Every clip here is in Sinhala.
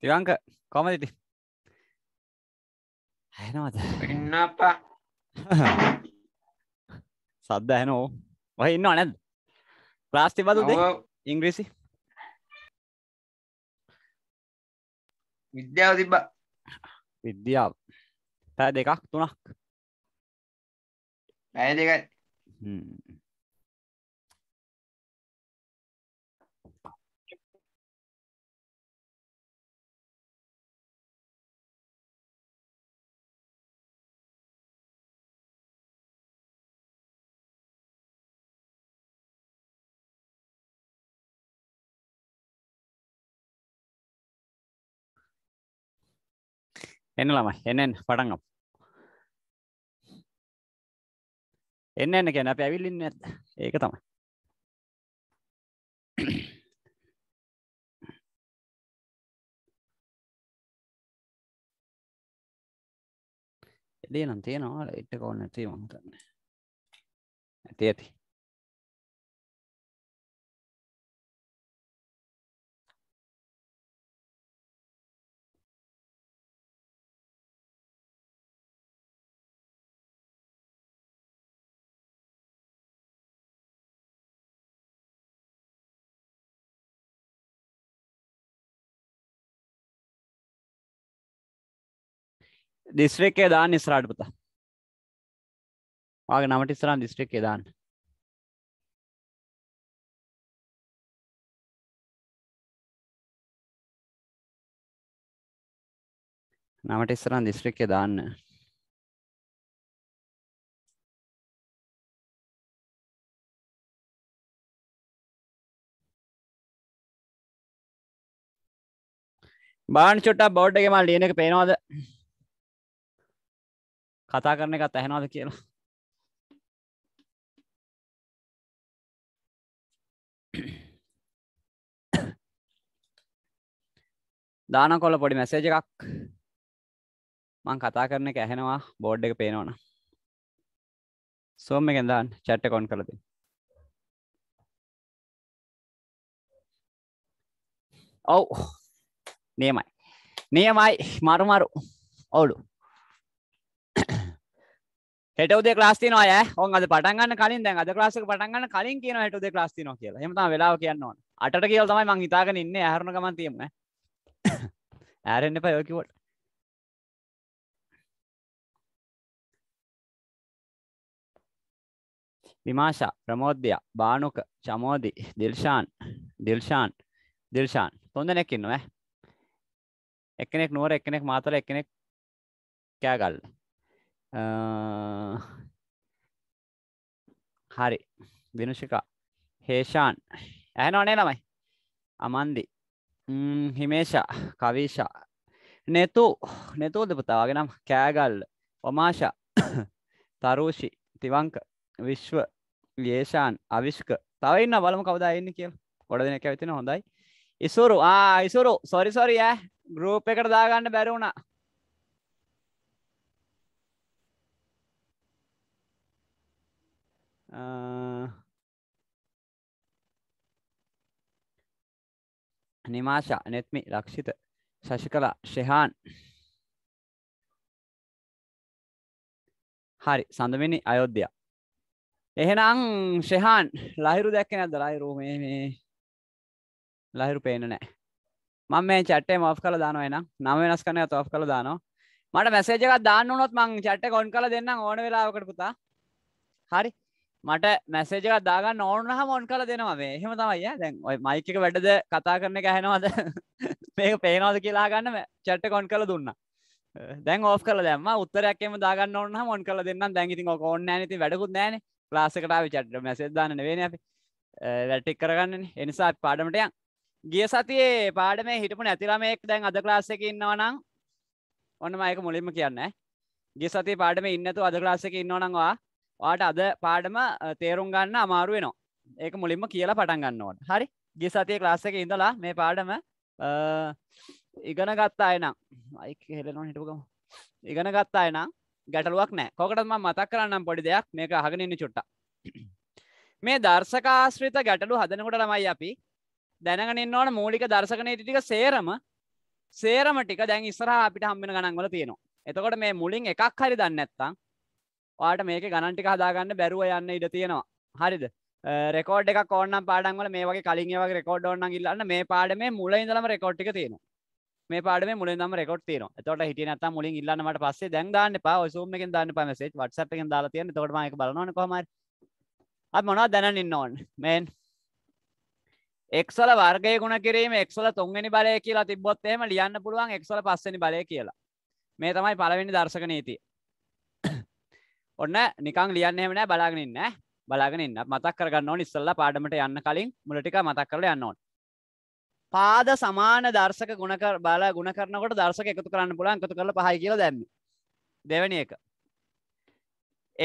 තිරංක කොමදිටි හැනවද ඉන්නපා සද්ද ඇනෝ වහ ඉන්න අනැද ප්‍රාස්ති බදුද ඉංග්‍රීසි විද්‍යාව තිබ්බ විද්‍යාව පැ දෙකක් තුනක් පැය දෙකයි එන්න ළමයි එන්න එන්න පටන් ගමු එන්න එන්න කියන්නේ අපි ඇවිල්ලා ඉන්නේ නැද්ද ඒක තමයි එදේ නම් තියෙනවා ලයිට් එක ඕනේ නැති මම හිතන්නේ ඇති ඇති දිස්ත්‍රික්කේ දාන්න ඉස්සරහට පුතා. ආගේ නමට ඉස්සරහන් දිස්ත්‍රික්කේ දාන්න. නමට ඉස්සරහන් දිස්ත්‍රික්කේ දාන්න. බාන් චුට්ටක් බෝඩ් එකේ මම ලියන එක පේනවද? කතා කරන එකත් ඇහෙනවාද කියලා දාන කොල පොඩි මැසේජ එකක් මං කතා කරන එක ඇහෙනවා බෝඩ් එක පේනවන සෝම එකෙන් දාන්න චැට්ට කොන් කලති ඔව් නියමයි නියමයි මරුමරු ඔවුලු හෙටවද ලාස්තින අය ඔන් අද පටන්ගන්න කලින් දැන් අද ලාසක පටන්ගන්න කලින් කියන හටුද ලාස්තින කියල හෙම වෙලාව කියන්නවන අට කියල් තමයි මං හිතාගෙන ඉන්න හරුණ ගමන් තියීම ඇරෙන්න්න පයෝකිවට විමාශා ප්‍රමෝද්‍යය බානුක චමෝදි දිල්ෂාන් දිල්ෂාන් දිල්ෂාන් තොඳනෙක්කින්නවා එකනෙක් නුවර එකනෙක් මාතර එකනෙක් කෑගල්ලා හරි විනුෂිකා හේෂාන් ඇහ නොනේ ළමයි අමන්දි හිමේෂා කවිෂා නෙතු නෙතුූ දෙපතාවගෙනම් කෑගල්ල ඔමාෂා තරුෂි තිවංක විශ්ව යේෂාන් අවිශ්ක තවයින්න බලම කවදාඉන්න කිය ගොඩ දෙන ඇවිතින හොඳයි ඉසුරු ආ ඉසුරු සොරිසොරිය ගරූප් එකට දාගන්න බැරවුණා නිමාශා නෙත්මි ලක්ෂිත ශශිකලා ශෙහාන් හරි සඳමිනි අයෝධ්‍යයා එහෙනම් ශෙහාන් ලහිරු දැක්ක නැද ලහිරු මේ මේ ලහිරු පේන නෑ මම මේ චට්ටේ මෝ් කල දානවා එනම් නම වෙනස් කන තෝ් කළ දානවා මට මැසේජකක් දාන්න නොත් මං චට්ට කොන් කල දෙන්න ඕන වෙලාවකට පුතා හරි මට මැසේජ එකක් දාගන්න ඕනහ මොන් කල දෙනවා මේ එහෙම තමයි දැන් ඔය මයික එක වැඩද කතා කරන එක ඇහෙනවද මේක පේනවද කියලා ගන්න චැට්ට කොන් කල දුන්න දැන් ඕෆ් කල දැම උත්තරයක්ම දාගන්න ඕන්න මොන් කල දෙන්න දැන් ඉතින් ඔක ඕන්න නති වැඩකුත් නෑන ලාසකටාව චට්ට මැසේ දාන්න වේ අපි වැටික් කරගන්න එනිසා පාඩමට යන් ගිය සතියේ පාඩම හිටපු නැතිලමෙක් දැන් අද ලාස්සක ඉන්නවනම් ඔන්න මයක මුලින්ම කියන්න ගිය සති පාඩම ඉන්නතු අද ලාසක ඉන්නවනවා වාට අද පාඩම තේරුම් ගන්න අමාරු වෙනවා ඒක මුලින්ම කියලා පටන් ගන්නවට හරි ගේ සතිය ක්ලාස් එක ඉඳලා මේ පාඩම ඉගෙන ගත්තා එනම් අයි හෙලනො හිටපුකම ඉගෙන ගත්තා එනම් ගැටලුවක් නෑ කොකටම මතක් කරන්නම් පොඩි දෙයක් මේක අහගෙනන්න චුට්ට මේ දර්ශකාශ්‍රිත ගැටලු හදනකොට ළමයි අපි දැනගෙනන්න ඕන මූලික දර්ශකනය ටික සේරම සේරම ටික දැන් ඉස්සරහ අපිට හම්බෙන ගණන්වල තියෙනවා එතකොට මේ මුලින් එකක් හරි දන්නත්තම් වාට මේක ගණන්ටික හදාගන්න බැරුව යන්න ඉඩ තියෙනවා හරිද රෙකෝඩ් එක කෝන්න පාඩන්වල මේ වගේ කලින් වගේ රෙකෝඩ් ඕන්න ඉල්ලන්න මේ පාඩමේ මුල ඉඳලම රෙකෝඩ්ටික තියෙනවා මේ පාඩම මුල දම රෙකොට් තියන තොට හිට නත මුලින් ඉල්ලන්නට පස්සේ දැන් දාන්න පා සූමක දන්න පමසේ වටසප් එක දාලා තියන තොටමක බලන කොමයි අත් මොනා දැනන්න ඕන් මෙන් එක්සල වර්ගය ගුණ කිරීම එක්සල තුන්ගනි බලය කියලා තිබොත්තේම ලියන්න පුළුවන් එක්සල පස්සනි බලය කියලා මේ තමයි පලවෙනි දර්ශක නීති ඔන්න නිකං ලියන්නෙම නෑ බලාගෙන ඉන්න බලාගෙන ඉන්න මතක් කරගන්න ඕන ඉස්සල්ලා පාඩමට යන්න කලින් මුල ටික මතක් කරලා යන්න ඕන පාද සමාන දර්ශක ගුණ කර බලා ගුණ කරනකොට දර්ශක එකතු කරන්න පුළුවන් එකතු කරලා පහයි කියලා දැම්මේ දෙවෙනි එක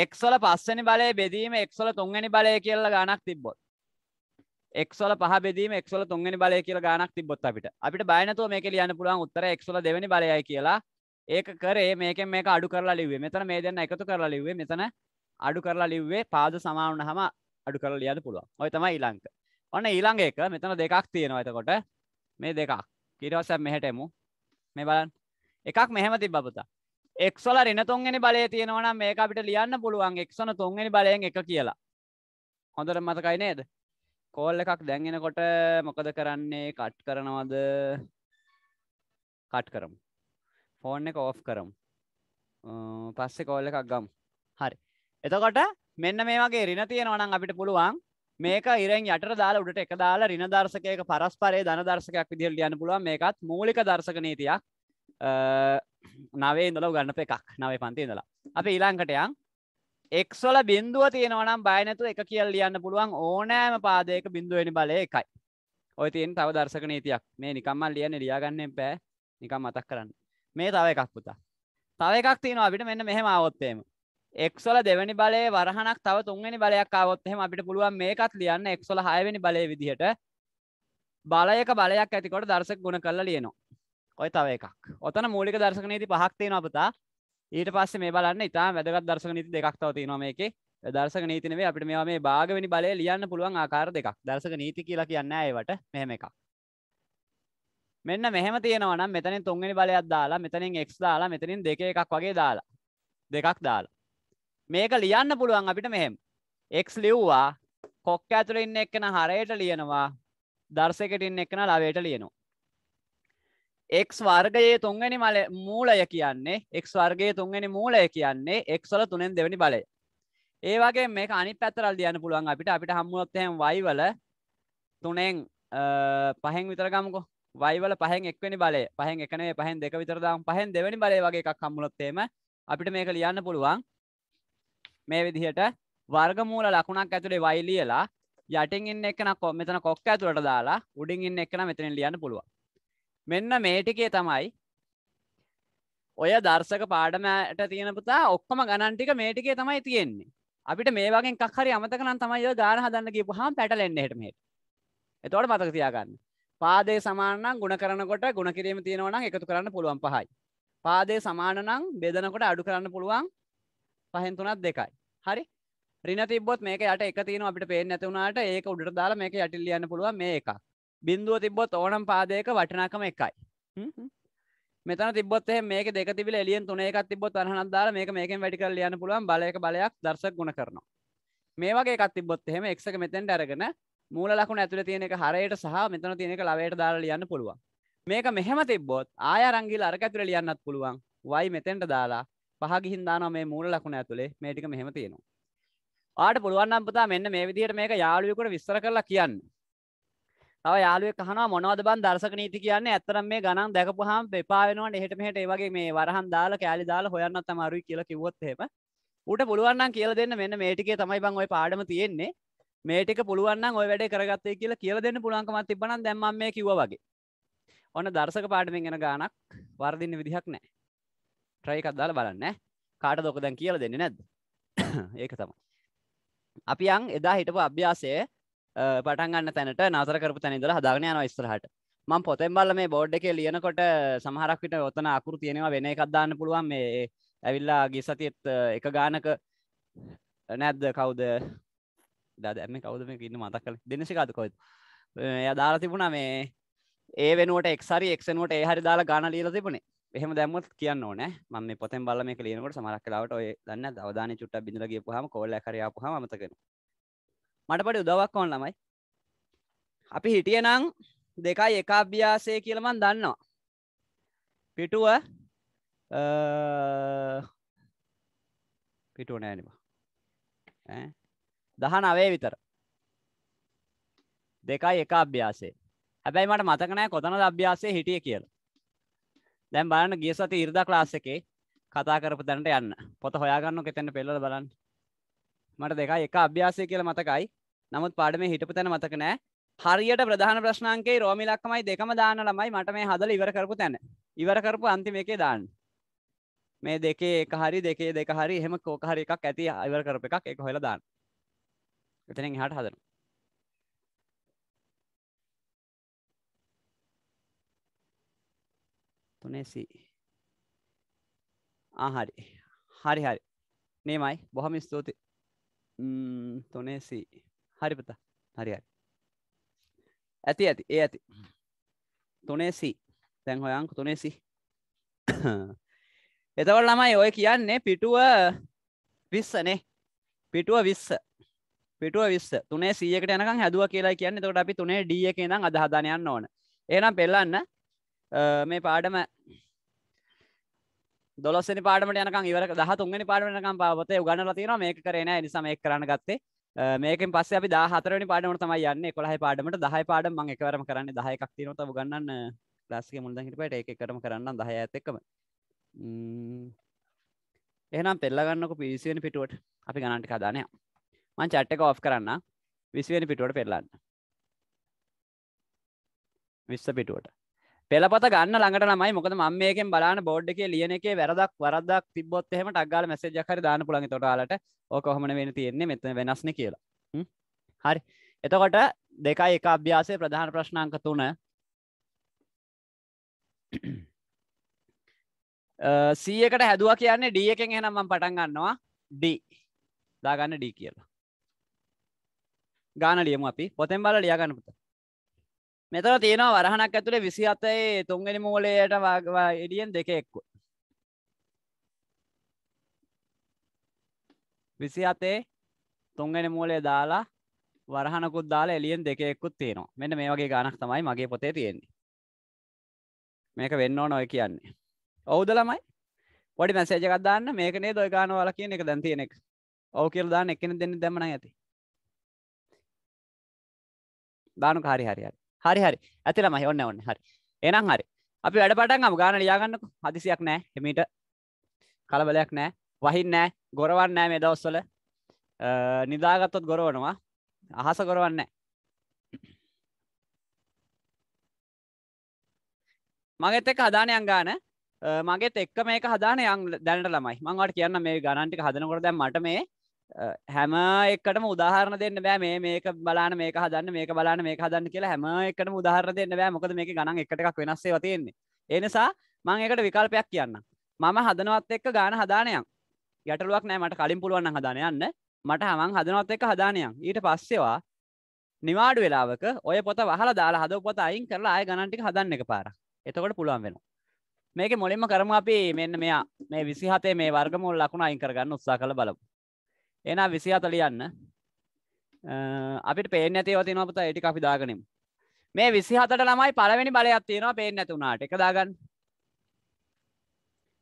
x වල පස්වෙනි බලය බෙදීම x වල තුන්වෙනි බලය කියලා ගණක් තිබ්බොත් එක්වල පහ බෙදීම එක්වල තුන්ගනි බලය කියලා ගානක් තිබොත් අපිට අපිට බයනතුව මේක ලියන්න පුළුවන් උත්තර එක්වල දෙවැනි බලයයි කියලා ඒක කරේ මේක මේක අඩු කරලා ලිවේ මෙතන මේ දෙන්න එකතු කරලා ලිවේ මෙතන අඩු කරලා ලිව්වේ පාද සමාවන හම අඩු කරලා ලියද පුළුවන් ඔය තමයි ඊළංක ඔන්න ඊළඟ එක මෙතන දෙකක් තියෙනවා එතකොට මේ දෙකක් ඊටවස මෙහෙට එමු මේ බලන්න එකක් මෙහෙම තිබ්බපුතා x වල ඍණ තුන්වෙනි බලය තියෙනවා නම් මේක අපිට ලියන්න පුළුවන් x වන තුන්වෙනි බලයෙන් එක කියලා හොඳට මතකයි නේද කෝල් එකක් දැන් එනකොට මොකද කරන්නේ කට් කරනවද කට් කරමු ෆෝන් එක ඕෆ් කරම් පස්සෙ කෝල්ල එකක් ගම් හරි එතකොට මෙන්න මේ වගේ රින තියෙනවනම් අපිට පුළුවන් මේක ඉරෙන් යට දාලා උඩට එක දාලා රින දර්ශකයක පරස්පරයේ ධන දර්ශකයක් විදිහට ලියන්න පුළුවන් මේකත් මූලික දර්ශක නීතියක් නවේ ඉඳලා ගන්න එකක් නවේ පන්ති ඉඳලා අපි ඊළංකට යන් එක්සොල බින්දුව තියෙනවනම් බයනැතු එක කියල් ලියන්න පුළුවන් ඕනෑම පාදයක බින්දුවනි බලය එකයි ඔය තියෙන් තව දර්ශක නීතියක් මේ නිකම්මල් ලියන ලියාගන්නෙන් පෑ නිකම් මතක් කරන්න මේ තව එකක් පුතා තව එකක් තියෙනවා අපිට මෙන්න මෙහෙම આવොත්තේම එක්සොල දෙවැනි බලේ වරහනක් තව තුන්වැනි බලයක් આવොත් එහෙම අපිට පුළුවන් මේකත් ලියන්න එක්සොල හයවෙනි බලේ විදිහට බලයක බලයක් ඇතිකොට දර්ශක ගුණ කරලා ලියනවා. ඔය තව එකක්. ඔතන මූලික දර්ශක නීති පහක් තියෙනවා පුතා. ඊට පස්සේ මේ බලන්න ඉතාලම වැදගත් දර්ශක නීති දෙකක් තව තියෙනවා මේකේ. දර්ශක නීති නෙවෙයි අපිට මේවා මේ භාග වෙනි බලය ලියන්න පුළුවන් ආකාර දෙකක්. දර්ශක නීති කියලා කියන්නේ ඒවට මෙහෙම එකක්. මෙන්න මෙහම තියෙනවන මෙතනින් තුන්ගනි බලයක් දාලා මෙතනින් එක් දාලා මෙතනින් දෙක එකක් වගේ දාලා දෙකක් දාලා මේක ලියන්න පුළුවන් අපිට මෙහෙම එක් ලිව්වා කොක්ක ඇතුළ ඉන්න එක්කෙන හරයට ලියනවා දර්සකට ඉන්න එක්කෙන ලවයට ලියනවා එක් වර්ගයේ තුන්ගනි මල මූලය කියන්නේ එක් වර්ගයේ තුන්ගනි මූලය කියන්නේ එක්වල තුනෙන් දෙවැනි බලය ඒ වගේ මේ අනි පැතරල් දියන්න පුළුවන් අපිට අපිට හම්මුවොත්තහෙම වයිවල තුනෙන් පහෙන් විතරගමකෝ වයිවල පහෙන් එක්වනි බලය පහෙන් එකනේ පහෙන් දෙක විතරදාම් පහෙන් දෙවැනි බලය වගේ එකක් කම්මුලොත්තේම අපිට මේක ලියන්න පුළුවන් මේ විදිහට වර්ගමූල ලකුණක් ඇතුළේ වයි ලියලා යටින් ඉන්න එකන කො මෙතන කොක්ක ඇතුළට දාලා උඩින් ඉන්න එකන මෙතනින් ලියන්න පුළුවන් මෙන්න මේ ටිකේ තමයි ඔය දර්ශක පාඩමට තියෙන පුතා ඔක්කොම ගණන් ටික මේ ටිකේ තමයි තියෙන්නේ අපිට මේ වගේ එකක් හරි අමතක නම් තමයි ඔය ගාන හදන්න කියපුවාම පැටලෙන්නේ හෙට මෙහෙට එතකොට මතක තියාගන්න පාදය සමානනම් ගුණ කරනකොට ගුණ කිරීම තියෙනවනම් එකතු කරන්න පුළුවන් පහයි. පාදය සමානනම් බෙදනකොට අඩු කරන්න පුළුවන් පහෙන් තුනත් දෙකයි. හරි රින තිබොත් මේක යට එක තියෙන අපිට පේන්නේ නැති වුණාට ඒක උඩට දාලා මේක යටින් ලියන්න පුළුවන් මේ එකක්. බිඳුව තිබ්බොත් ඕනම් පාදයක වටිනාකම එකයි. මෙතන තිබොත් එහෙම මේක දෙක තිබිලා එළියෙන් තුන එකක් තිබ්බොත් අරහනක් දාලා මේක මේකෙන් වැඩි කරලා ලියන්න පුළුවන් බලයක බලයක් දර්ශක ගුණ කරනවා. මේ වගේ එකක් තිබ්බොත් එහෙම x එක මෙතෙන්ට අරගෙන මූල ලකුණ ඇතුළ තියෙන එක හරයට සහ මෙතන තියෙන එක ලවයට දාලා ලියන්න පුළුවන් මේක මෙහෙම තිබ්බොත් ආය අරංගිල අරක ඇතුළ ලියන්නත් පුළුවන් වයි මෙතෙන්ට දාලා පහ ගිහින් දානවා මේ මූල ලකුණ ඇතුලේ මේ ටික මෙහෙම තියෙනවා ආට පුළුවන් නම් පුතා මෙන්න මේ විදිහට මේක යාළුවෙකුට විස්තර කරලා කියන්න තව යාළුවෙක් අහනවා මොනවද බන් දර්ශක නීති කියන්නේ ඇත්තටම මේ ගණන් දැකපුවාම එපා වෙනවනේ එහෙට මෙහෙට ඒ වගේ මේ වරහන් දාලා කෑලි දාලා හොයන්නත් අමාරුයි කියලා කිව්වොත් එහෙම ඌට පුළුවන් නම් කියලා දෙන්න මෙන්න මේ ටිකේ තමයි බන් ওই පාඩම තියෙන්නේ මේටක පුළුවන් ඔය වැඩ කරගත්තේ කියලා කියල දෙන්න පුළුවන්කමත් තිබන දැම්ම මේ කිව වගේ ඔන්න දර්ශක පාඩමෙන් ගෙන ගානක් වර්දින්න විදිහක් නෑ ට්‍රයිකත් දාල බලන්න කාට දොක දැන් කියල දෙන්න නැද්ද ඒක තම අපි අං එදා හිටපු අභ්‍යාසය පටන්ගන්න තැනට නතර කරපු තැනිදල හදාගෙන යන ඉස්තරහට මං පොතෙන් බල්ල මේ බෝඩ් එකේ ලියනකොට සමහරක්විට ඔතන අකුරු තියෙනවා වෙන එකක් දාන්න පුළුවන් මේ ඇවිල්ලා ගිසතිත් එක ගානක නැද්ද කවුද දැම කවුදම ඉන්න මතක් කල දෙනසිකාතකොත් එය දාලා තිබුණා මේ ඒ වෙනුවට එක්සරි එක්ෂනුවට ඒ හරි දාලා ගාන ලියල තිබුණේ එහෙම දැම්මත් කියන්න ඕන ම පොත බල මේ කලනකට සමරක්ලාවට ඔය දන්න දවදාන චුට්ට බිඳලගේ පහම කොල්ල කරයාපු මතකෙන මට පට උදවක් කොන් ළමයි අපි හිටිය නං දෙකයි එක අභ්‍යාසය කියලමන් දන්නවා පිටුව පිටුව නෑනවා දහ නවේ විතර දෙකයි එක අභ්‍යාසේ හැබැයි මට මතකනෑ කොතන අභ්‍යාසය හිටිය කියල දැම් බලන්න ගිය සති ඉරිදා ක්ලාස් එකේ කතා කරපු දැනට යන්න පොත හොයාගන්න කෙතැන්න පෙල්ල බලන්න මට දෙකයි එක අභ්‍යාසය කියල මතකයි නමුත් පාඩම හිටපු තැන මතකනෑ හරියට ප්‍රධාන ප්‍රශ්නාන්ගේ රෝමිලක්කමයි දෙකම දාන ළමයි මට මේ හදල ඉවර කරපු තැන ඉවර කරපු අන්තිම එකේ දාන්න මේ දෙකේ එක හරි දෙකේ දෙක හරි එහෙම කෝක හරි එකක් ඇති ඉවර කරප එකක් එක හොලා දාන්න එතනින් එහාට හදනවා. තුනේ C. ආ හරි. හරි හරි. නේමයි බොහොම ස්තුතියි. ම්ම් තුනේ C. හරි පුතා. හරි හරි. ඇති ඇති. ඒ ඇති. තුනේ C. දැන් හොයන්ක තුනේ C. එතකොට ළමයි ඔය කියන්නේ පිටුව 20 නේ. පිටුව 20. පිටුව විස්ස තුනේ සීයකට යනකම් හැදුව කියලා කියන්නේ එතකොට අපි තුනේ ඩී එකේ ඉඳන් අද හදාන යන්න ඕන. එහෙනම් පෙළන්න මේ පාඩම 12 වෙනි පාඩමට යනකම් ඉවර 13 වෙනි පාඩමට යනකම් පොතේ උගන්වලා තියෙනවා මේක කරේ නැහැ ඒ නිසා මේක කරන්න ගත්තේ. මේකෙන් පස්සේ අපි 14 වෙනි පාඩමට තමයි යන්නේ 11 පාඩමට 10 පාඩම මම එකවරම කරන්නේ 10 එකක් තියෙනවා තව උගන්වන්න ක්ලාස් එකේ මුලදන් හිටපයිට ඒක එකටම කරන්නම් 10 ඇත් එක්කම. එහෙනම් පෙල්ලා ගන්නකො පිවිසි වෙන පිටුවට අපි ගණන්ට හදානවා. මං චට්ටක ඔෆ් කරන්න විස්වෙනි පිටුවට පෙල්ලන්න විස්ස පිටුවට පෙළපත ගන්න ළඟට නමයි මොකද මම මේකෙන් බලන්න බෝඩ් එකේ ලියන එකේ වැරදක් වරදක් තිබ්බොත් එහෙම ටක් ගාලා මැසේජ් එකක් හරි දාන්න පුළුවන් ඒතකොට ඔයාලට ඕක කොහොමද වෙන්නේ තියෙන්නේ මෙතන වෙනස්නේ කියලා හරි එතකොට දෙකයි එක අභ්‍යාසයේ ප්‍රධාන ප්‍රශ්න අංක 3 සීයකට හැදුව කියන්නේ ඩ එකෙන් එහෙනම් මම පටන් ගන්නවා ඩ දාගන්න ඩ කියලා ගාන ලියමු අපි පොතෙන් බල ලියාගන්න පුත මෙතර තියෙනවා වරහනක් ඇතුළේ විසි අතේ තුන්ගනි මූලයට වගවා එඩියෙන් දෙක එක්කු විසි අතේ තුන්ගනි මූලේ දාලා වරහනකුත් දාලා එලියෙන් දෙක එක්කුත් තියෙනවා මෙන්න මේ වගේ ගානක් තමයි මගේ පොතේ තියෙන්නේ මේක වෙන්න ඕන ඔය කියන්නේ ඔවුද ළමයි පොඩි මැසේජ එකක් දාන්න මේක නේද ඔය ගාන වල කියන එක දැන් තියෙන එක ඔව් කියලා දාන්න එක්කෙනෙක් දෙන්න දැම්ම නම් ඇති බානු හරි හරි හරි හරි හරි ඇති ළමයි ඔන්න ඔන්න හරි එනම් හරි අපි වැඩ පටන් අමු ගාන ලියාගන්නකො හදිසියක් නෑ එමීට කලබලයක් නෑ වහින් නෑ ගොරවන් නෑ මේ දවස්වල නිදාගත්තොත් ගොරවනවා අහස ගොරවන්නේ මගෙත් එක්ක හදාන යන් ගාන මගෙත් එක්ක මේක හදාන යන් දැනට ළමයි මං වට කියන්න මේ ගණන් ටික හදනකොට දැන් මට මේ හැම එකට මුදාහරණ දෙන්න බෑ මේ මේක බලාන මේක හදන්න මේක බලාන මේ හදන්න කියලා හැම එකට මුදාහර දෙන්න බෑ මොකද මේක ගණන් එකටක් වෙනස්සේ තියෙන්නේ එනිසා මං එකට විකල්පයක් කියන්න මම හදනවත් එක්ක ගාන හදානයක් ගැටලුවක් නෑ මට කලින් පුළුවන් හදාන යන්න මට හමන් හදනවත් එක්ක හදානයක් ඊට පස්සෙවා නිවාඩු වෙලාවක ඔය පොත වහලා දාලා හද පොත අයින් කරලා අය ගණන්ටික හදන්න එක පාර එතකොට පුළුවන් වෙන මේක මුලින්ම කරම අපි මෙන්න මෙයා මේ විසිහතේ මේ වර්ගමුල් ලකුණ අයින් කරගන්න උත්සා කළ බලපු එනා විසි අත ලියන්න අපිට පේන ඇතිව තිනොපත ඒටි අපි දාගනම් මේ විසි හතට ළමයි පලවෙනි බලයක් තියෙනවා පේෙන් නැතුුණට එක දාගන්න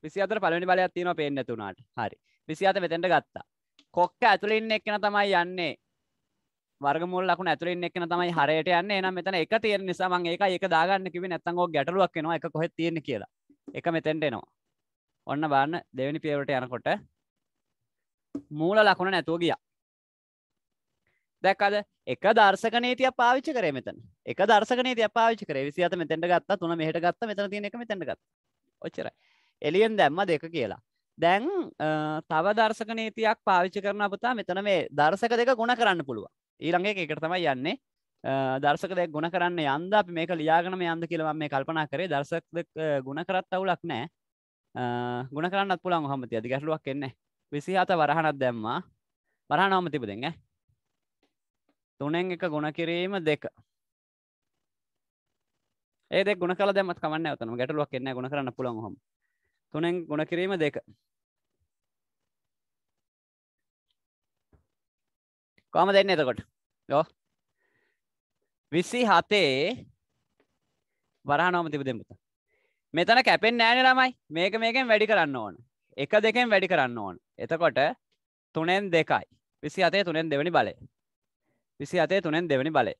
විසි අතර පලනි බලයක් තියෙනවා පේෙන් නැතුුණට හරි විසි අත මෙතැට ගත්තා කොක්ක ඇතුලින් එක්කන තමයි යන්නේ වර්ගමුල් ලකුණ ඇතුලින් එක්කන තමයි හරයට යන්න එනම් මෙතන එක තියෙන නිසා මම ඒක එක දාගන්න කිව්වේ නැත්නම් ඕක ගැටලුවක් වෙනවා එක කොහෙද තියෙන්නේ කියලා එක මෙතෙන්ට එනවා ඔන්න බලන්න දෙවෙනි පියවරට යනකොට මූල ලකුණ නැතුව ගිය දැක්කද එක දර්ශක නීතිය පාවිච්චි කරේ මෙතන එක දර්ශක නීතිය පාවිච්චි කරේ විසි අත මෙතෙන්ට ගත්තා තුන මෙහට ගත්ත මෙතන තියෙන එක මෙතෙන්ට ගත්ත ඔච්චරයි එලියෙන් දැම්ම දෙක කියලා දැන් තව දර්ශක නීතියක් පාවිච්චි කරන පුතා මෙතන මේ දර්ශක දෙක ගුණ කරන්න පුළුව ඊළඟේ එකට තමයි යන්නේ දර්ශක දෙක් ගුණ කරන්න යන්ද අපි මේක ලියාගනම යන්ද කියලම මේ කල්පනා කරේ දර්ශක ගුණ කරත් අවුලක් නෑ ගුණ කරන්නත් පුළන් හොමති අධි ගැටලුවක් එන්නේ විසි හත වරහනක් දැම්මා වරහනවම තිබ දෙන්න තුනෙන් එක ගුණ කිරීම දෙක ඒ ගුණ කල දැමත් කමන්න ඇතන ගැටලුවක් එන්න ගුණ කරන්න පුළන් හොම තුනෙන් ගුණ කිරීම දෙක කොම දෙන්න එතකොට යෝ විසි හතේ වරහනෝම තිබ දෙමුත මෙතන කැපෙන් නෑන ළමයි මේක මේකෙන් වැඩි කරන්න ඕන එක දෙකෙන් වැඩි කරන්න ඕන එතකොට තුනෙන් දෙකයි විසි අතේ තුනෙන් දෙවැනි බලය විසි අතේ තුනෙන් දෙවැනි බලය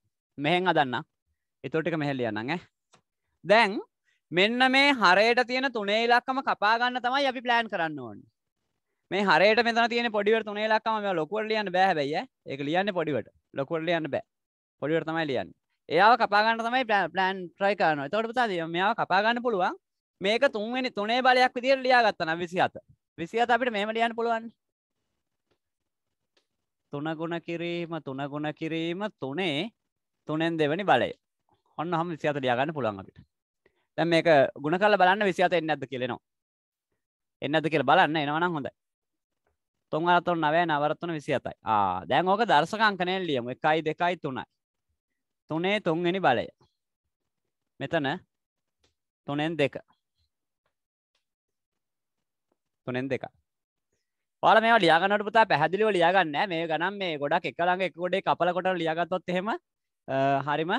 මෙහෙන් අදන්න ඉතුරටික මෙහෙල්ලියන්නඟ දැන් මෙන්න මේ හරයට තියෙන තුනේ ඉලක්කම කපාගන්න තමයි අපි ප්ලෑන් කරන්න ඕන් මේ හරයට මෙතන තියෙන පොඩිවට තුනේ ඉලක්කම මේ ලොකුවට ලියන්න බෑ හැබැයි ඒක ලියන්නේ පොඩිවට ලොකුවට ලියන්න බෑ පොඩිවට තමයි ලියන්නේ එයාව කපාගන්න තමයි ප්ලෑන් ට්‍රයි කරනවා එතකොට පුතා මෙයාව කපාගන්න පුළුවන් මේක තුන්වෙනි තුනේ බලයක් විදිහට ලියාගත්තා නම් 27 27 අපිට මෙහෙම ලියන්න පුළුවන් තුන ගුණ කිරීම තුන ගුණ කිරීම තුනේ තුනෙන් දෙවැනි බලය ඔන්න හම 27 ලියාගන්න පුළුවන් අපිට දැන් මේක ගුණ කරලා බලන්න 27 එන්නේ නැද්ද කියලා එනවා එන්නේ නැද්ද කියලා බලන්න එනවා නම් හොඳයි තුන් අරතුන නවය නවරත්තුන විසි අතයි දැන් ඕක දර්ශකංකනයෙන් ලියම එකයි දෙකයි තුනයි තුනේ තුන්ගනි බලය මෙතන තුනෙන් දෙක තුනෙන් දෙක ල මේ ලියගනට පුතා පැහදිලිව ලියගන්න මේ ගනම් මේ ගොඩක් එකළඟ එක ගොඩේ කපලකොට ලියගත්තොත් එහෙම හරිම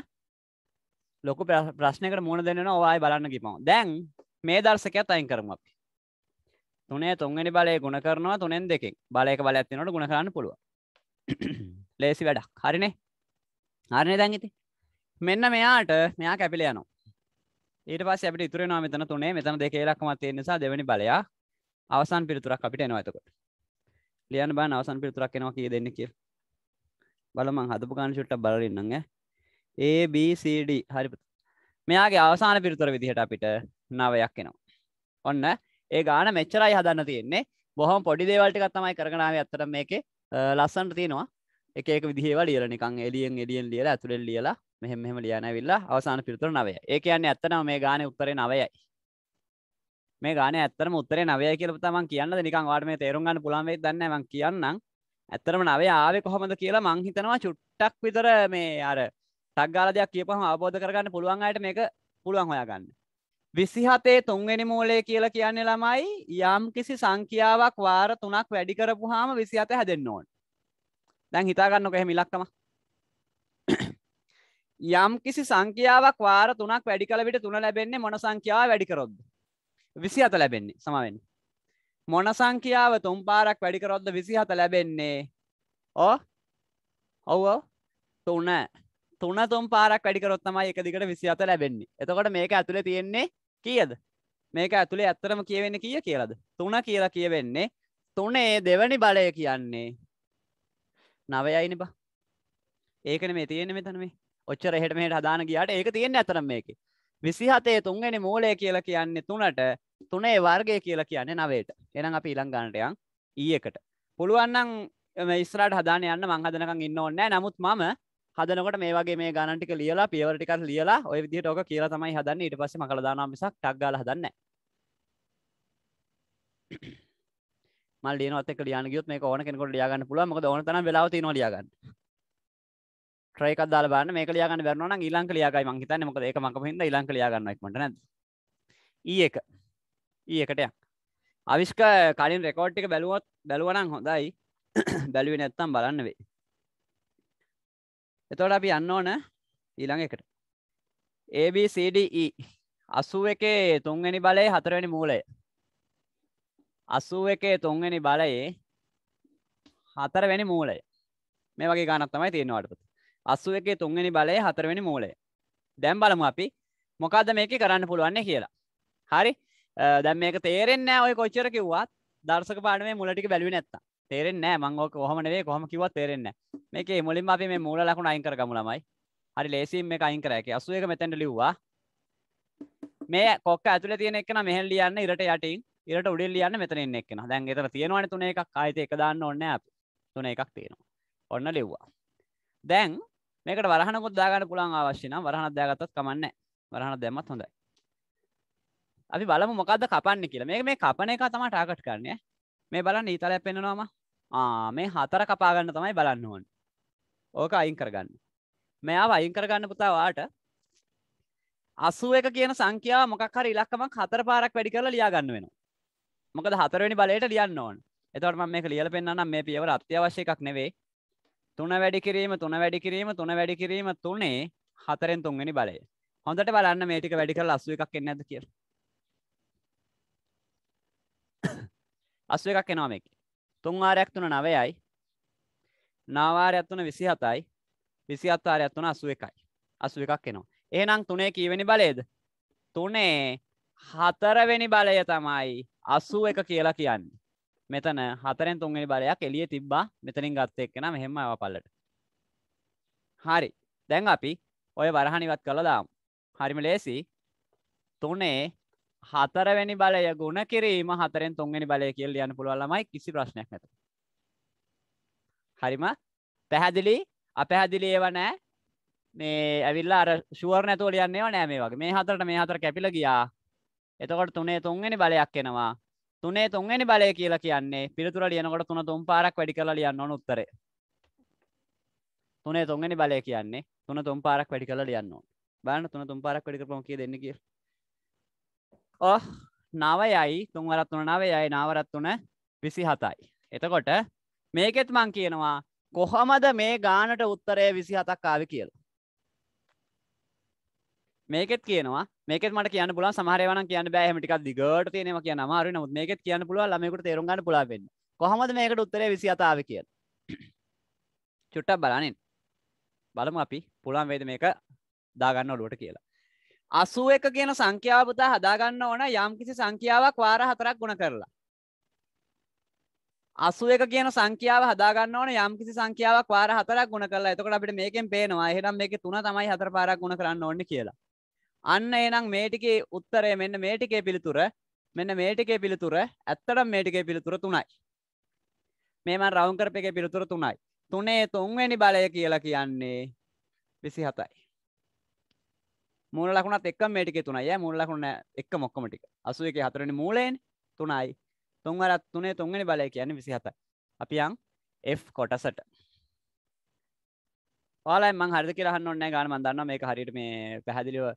ලොකු ප්‍රශ්නකට මුණ දෙන්න ඔවායි බලන්න කිපම දැන් මේ දර්ශකයක් අයින් කරම අපි තුනේ තුන්ගනි බලය ගුණ කරනවා තුනෙන් දෙකින් බලයක බල ඇතිනට ගුණ කරන්න පුළුව ලේසි වැඩක් හරිනේ හරිනය දැන්ගිති මෙන්න මෙයාට මෙයා කැපිල යනවා ඊට පස් අපට ඉතුර නමතන තුනේ මෙතන දෙකේලක්ම තිය නිසා දෙවැනි බලයක් අවසන් පිළිතුරක් අපිට එනවා එතකොට. ලියන්න බලන්න අවසන් පිළිතුරක් එනවා කී දෙන්නේ කියලා. බලමු මං හදපු ගාන චුට්ටක් බලලා ඉන්නම් ඈ. A B C D හරි පුතා. මෙයාගේ අවසාන පිළිතුර විදිහට අපිට 9ක් එනවා. ඔන්න ඒ ගාන මෙච්චරයි හදන්න තියෙන්නේ. බොහොම පොඩි දේවල් ටිකක් තමයි කරගෙන ආවේ අත්තට මේකේ ලස්සනට තියෙනවා. එක එක විදිහේ ඒවා ලියලා නිකන් එළියෙන් එළියෙන් ලියලා ඇතුලෙන් ලියලා මෙහෙම මෙහෙම ලියන ඇවිල්ලා අවසාන පිළිතුර 9යි. ඒ කියන්නේ ඇත්තටම මේ ගානේ උත්තරේ 9යි. මේ ගාන ඇත්තරම උත්තරේ නවය කියල තමන් කියන්න නිකන් වාට මේ තේරුම්ගන්න පුළන්වේ දන්න ම කියන්න ඇත්තරම නවේ ආවේ කොහොමද කියලා මංහිතනවා චුට්ටක් විතර මේ අර ටක්ගාලදයක් කියපහම අවබෝධ කරගන්න පුළුවන් අයට මේක පුළුවන් හොයාගන්න. විසිහතේ තුන්වෙනි මූලේ කියලා කියන්නේ ළමයි යම් කිසි සංඛ්‍යාවක් වාර තුනක් වැඩි කරපු හාම විසිහත හැදෙන්න්න ඕන්. දැන් හිතාගන්න කොහෙම ඉලක්කම යම් කිසි සංඛ්‍යාවක් වාර තුනක් වැඩි කල විට තුන ලැබෙන්නේ මොන සංඛ්‍යාව වැඩිකරොද්ද විසි හත ලැබෙන්නේ සමවෙන්න මොන සංඛ්‍යාව තුම් පාරක් වැඩිකරොද්ද විසි හත ලැබෙන්නේ ඕ ඔව තුන තුන තුම් පාරක් වැඩිකරොත්තමයි එක දිකට විසි අත ලැබෙන්නේ එතකොට මේක ඇතුළේ තියෙන්නේ කියද මේක ඇතුළේ ඇත්තරම කියවෙන්න කිය කියලද තුන කියලා කියවෙන්නේ තුනේ දෙවනි බලය කියන්නේ නවයයිනි බා ඒකන මේ තියෙන මෙතන මේ ඔච්චර එහෙට මෙහට හදාන ගියාට ඒක තියෙන ඇතරම් මේකේ විසිහතේ තුන්ගනි මූලය කියලා කියන්නේ තුනට තුනේ වර්ගය කියලා කියන්නේ නවයට එනම් අපි ඉළංගානටයන් ඊයකට පුළුවන්නම් ඉස්රට හදාන යන්න මංහදනක ඉන්න ඕන්නෑ නමුත් මම හදනකට මේ වගේ මේ ගණටික ලියලා පියවරටික ලියලා ඔය විදිහට ඕක කියලා තමයි හදන්න ඊට පස්සේ මකල දානවා මිසක් ටක් ගාලා හදන්නේ නැහැ මල් ලියනවත් එක්ක ලියන්න ගියොත් මේක ඕන කෙනෙකුට ලියා ගන්න පුළුවන් මොකද ඕන තරම් වෙලාව තියෙනවා ලියා ගන්න ට්‍රේක දාල බන්න මේක ලියාගන්න බැරනවා නම් ඊළඟ ලියාගයි මං හිතන්නේ මොකද ඒක මකම හින්දා ඊළඟ ලියාගන්නවා ඉක්මනට නේද E1 E1ට යන්න අවිෂ්ක කලින් රෙකෝඩ් එක බැලුවොත් බැලුවා නම් හොඳයි බැලුවේ නැත්තම් බලන්න වෙයි එතකොට අපි යන්න ඕන ඊළඟ එකට ABCDE 81 තුන්වෙනි බලයේ හතරවෙනි මූලය 81 තුන්වෙනි බලයේ හතරවෙනි මූලය මේ වගේ ගානක් තමයි තියෙනවාට පුතේ අස්සු එකේ තුන්වෙනි බලය හතරවෙනි මූලය දැම් බලමු අපි මොකක්ද මේක කරන්න පුළුවන්නේ කියලා හරි දැම් මේක තේරෙන්න ඔය කොච්චර කිව්වත් දර්ශක පාඩමේ මුලටික බැලුව නැත්ත තේරෙන්න මංගෝක කොහමනේ කොහම කිවත් තේරෙන්න මේක මුලින් අපි මේ මූල ලකුණ අයින් කරගමු ළමයි හරි ලේසිම් මේ අයින් කරයක අසු එක මෙතැන්ට ලිව්වා මේ කොක් ඇතුල තියෙන එකන මෙහල් ලියන්න ඉරට යටින් ඉරට උඩල් ලියන්න මෙතන එක්න දැන් එතර තියෙනවාන තුන එකක් අයිත එක දාන්න ඔන්න අප තුන එකක් තියෙනවා ඔන්න ලිව්වා දැන් මේකට වරහනකුත් දාගන්න පුළුවන් අවශ්‍ය නම් වරහනක් දාගත්තත් කමන්නේ වරහනක් දැම්මත් හොඳයි අපි බලමු මොකද්ද කපන්නේ කියලා මේක මේ කපන එක තමයි ටාගට් කරන්නේ මේ බලන්න ඊතලයක් පෙන්නනවාම ආ මේ හතර කපා ගන්න තමයි බලන්න ඕනේ ඕක අයින් කරගන්න මෙයාව අයින් කරගන්න පුතා වාට 81 කියන සංඛ්‍යාව මොකක් හරි ඉලක්කමක් හතර පාරක් වැඩි කරලා ලියා ගන්න වෙනවා මොකද හතරවෙනි බලයට ලියන්න ඕන එතවට මම මේක ලියල පෙන්න්නම් මේ පියවර අත්‍යවශ්‍ය එකක් නෙවෙයි තුන වැඩි කිරීම තුන වැඩි කිරීම තුන වැඩි කිරීම තුනේ හතරෙන් තුන්වෙනි බලය හොඳට බලන්න මේ ටික වැඩි කරලා 81ක් එන්නේ නැද්ද කියලා 81ක් එනවා මේකේ 3 වාරයක් 3 9යි 9 වාරයක් 3 27යි 27 වාරයක් 3 81යි 81ක් එනවා එහෙනම් තුනේ කීවෙනි බලයද තුනේ හතරවෙනි බලය තමයි අසුව එක කියලා කියන්නේ මෙතන හතරෙන් තුන්ගනි බලයක් එලිය තිබ්බා මෙතනින් ගත්ත එක්කෙන මෙහෙම අව පල්ලට හරි දැන් අපි ඔය වරහනිවත් කළදාම් හරිම ලේසි තුනේ හතරවැනි බලය ගුණ කිරීම හතරෙන් තුන්ගනි බලය කියල් යන්න පුළුවල්ලමයි කිසි ප්‍රශ්නයක් නැත හරිම පැහැදිලි අපැහැදිලි ඒව නෑ මේ ඇවිල්ලා අර ශුවර නැතුවල යන්නේ නෑ මේ වගේ මේ හතරට මේ හතර කැපිල ගියා එතකොට තුනේ තුන්ගනි බලයක් එනවා තුනේ තුන්ගනි බලය කියලා කියන්නේ පිළිතුර ලියනකොට තුන තුන් පාරක් වැඩි කරලා ලියන්න ඕන උත්තරේ. තුනේ තුන්ගනි බලය කියන්නේ තුන තුන් පාරක් වැඩි කරලා ලියන්න ඕන. බලන්න තුන තුන් පාරක් වැඩි කරපුවම කී දෙන්නේ කියලා. ඔහ් 9යි 3 වරක් 3 9යි 9 වරක් 3 27යි. එතකොට මේකෙත් මං කියනවා කොහමද මේ ගානට උත්තරය 27ක් ආවේ කියලා. මේකෙත් කියනවා මේක මට කියන පුල සහරවන කියන්න බෑහමටික් දිගට තියනම කිය නමාර නමුත් මේකෙත් කියන්න පුළුව ලමෙකුට තේරුගන්න පුලාවෙන්න කොහොමද මේකට උත්තරේ විසි අතාව කිය චුට්ටක් බලනින් බලමු අපි පුළන් වේද මේක දාගන්න ඔලුවට කියලා අසුව එක කියන සංඛ්‍යාවපුතා හදාගන්න ඕන යම් කිසි සංඛ්‍යාවක් වාර හතරක් ගුණ කරලා. අසුව එක කියන සංඛ්‍යාව හදාගන්න ඕන යම් කිසි සංඛ්‍යාවක් වාර හතරක් ගුණ කරලා එතකොට අපිට මේකෙන් පේනවා එහෙනම් මේකේ තුන තමයි හතර පාරක් ගුණ කරන්න ඕනේ කියලා. අන්න එනම් මේටිකේ උත්තරය මෙන්න මේටිකේ පිළිතුර මෙන්න මේටිකේ පිළිතුර ඇත්තටම මේටිකේ පිළිතුර තුනයි මේම රවංකරප එක පිළිතුර තුනයි තුනේ තුන්වැනි බලය කියලා කියන්නේ විසි හතයි මූල ලකුණත් එක් මේටික තුනයි මුල් ලකුණ එක් මොක්කම ටික අසු එක හතරනි මූලයෙන් තුනයි තුන්වරත් තුනේ තුන්ගනි බලය කියන්නේ විසි හතයි අපියන් F කොටසට ල මං හරි කියරහන්න ඔන්න ගන මන්දන්න මේ හරිට මේ පැහැදිලිව